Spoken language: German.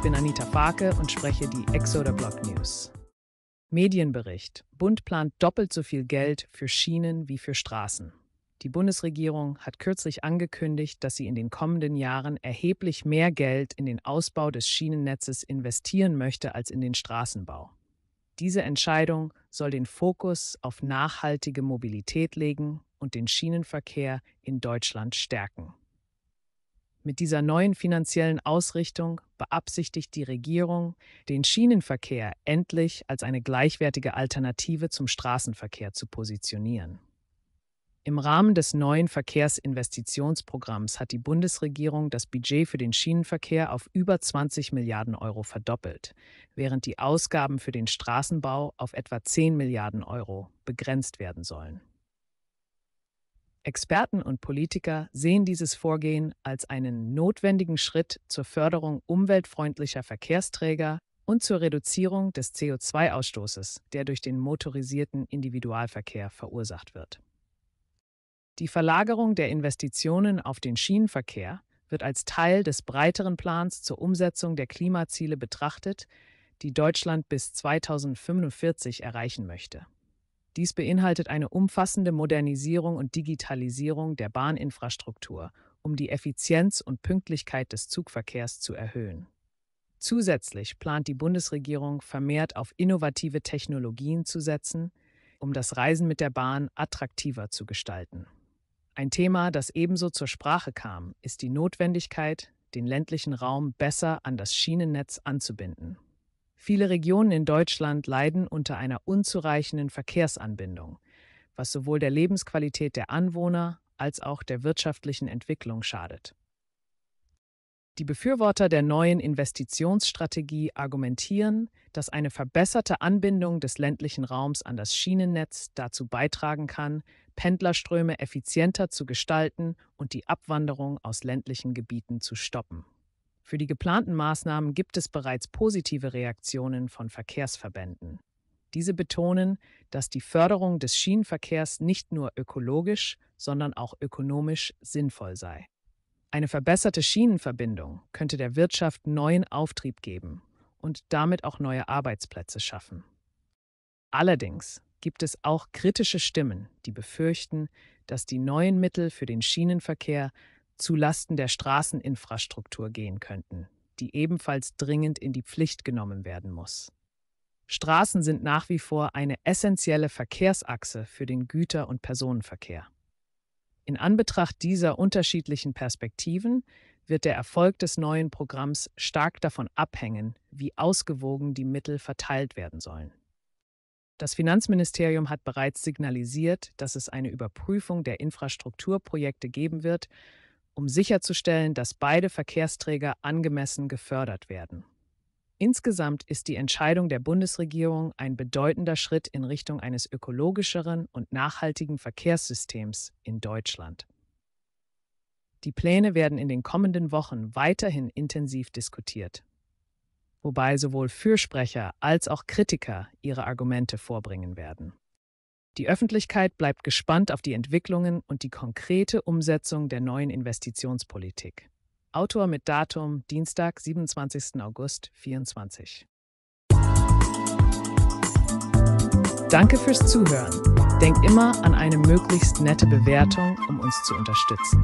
Ich bin Anita Farke und spreche die Exoder Block News. Medienbericht. Bund plant doppelt so viel Geld für Schienen wie für Straßen. Die Bundesregierung hat kürzlich angekündigt, dass sie in den kommenden Jahren erheblich mehr Geld in den Ausbau des Schienennetzes investieren möchte als in den Straßenbau. Diese Entscheidung soll den Fokus auf nachhaltige Mobilität legen und den Schienenverkehr in Deutschland stärken. Mit dieser neuen finanziellen Ausrichtung beabsichtigt die Regierung, den Schienenverkehr endlich als eine gleichwertige Alternative zum Straßenverkehr zu positionieren. Im Rahmen des neuen Verkehrsinvestitionsprogramms hat die Bundesregierung das Budget für den Schienenverkehr auf über 20 Milliarden Euro verdoppelt, während die Ausgaben für den Straßenbau auf etwa 10 Milliarden Euro begrenzt werden sollen. Experten und Politiker sehen dieses Vorgehen als einen notwendigen Schritt zur Förderung umweltfreundlicher Verkehrsträger und zur Reduzierung des CO2-Ausstoßes, der durch den motorisierten Individualverkehr verursacht wird. Die Verlagerung der Investitionen auf den Schienenverkehr wird als Teil des breiteren Plans zur Umsetzung der Klimaziele betrachtet, die Deutschland bis 2045 erreichen möchte. Dies beinhaltet eine umfassende Modernisierung und Digitalisierung der Bahninfrastruktur, um die Effizienz und Pünktlichkeit des Zugverkehrs zu erhöhen. Zusätzlich plant die Bundesregierung vermehrt auf innovative Technologien zu setzen, um das Reisen mit der Bahn attraktiver zu gestalten. Ein Thema, das ebenso zur Sprache kam, ist die Notwendigkeit, den ländlichen Raum besser an das Schienennetz anzubinden. Viele Regionen in Deutschland leiden unter einer unzureichenden Verkehrsanbindung, was sowohl der Lebensqualität der Anwohner als auch der wirtschaftlichen Entwicklung schadet. Die Befürworter der neuen Investitionsstrategie argumentieren, dass eine verbesserte Anbindung des ländlichen Raums an das Schienennetz dazu beitragen kann, Pendlerströme effizienter zu gestalten und die Abwanderung aus ländlichen Gebieten zu stoppen. Für die geplanten Maßnahmen gibt es bereits positive Reaktionen von Verkehrsverbänden. Diese betonen, dass die Förderung des Schienenverkehrs nicht nur ökologisch, sondern auch ökonomisch sinnvoll sei. Eine verbesserte Schienenverbindung könnte der Wirtschaft neuen Auftrieb geben und damit auch neue Arbeitsplätze schaffen. Allerdings gibt es auch kritische Stimmen, die befürchten, dass die neuen Mittel für den Schienenverkehr zulasten der Straßeninfrastruktur gehen könnten, die ebenfalls dringend in die Pflicht genommen werden muss. Straßen sind nach wie vor eine essentielle Verkehrsachse für den Güter- und Personenverkehr. In Anbetracht dieser unterschiedlichen Perspektiven wird der Erfolg des neuen Programms stark davon abhängen, wie ausgewogen die Mittel verteilt werden sollen. Das Finanzministerium hat bereits signalisiert, dass es eine Überprüfung der Infrastrukturprojekte geben wird um sicherzustellen, dass beide Verkehrsträger angemessen gefördert werden. Insgesamt ist die Entscheidung der Bundesregierung ein bedeutender Schritt in Richtung eines ökologischeren und nachhaltigen Verkehrssystems in Deutschland. Die Pläne werden in den kommenden Wochen weiterhin intensiv diskutiert, wobei sowohl Fürsprecher als auch Kritiker ihre Argumente vorbringen werden. Die Öffentlichkeit bleibt gespannt auf die Entwicklungen und die konkrete Umsetzung der neuen Investitionspolitik. Autor mit Datum Dienstag, 27. August 2024. Danke fürs Zuhören. Denkt immer an eine möglichst nette Bewertung, um uns zu unterstützen.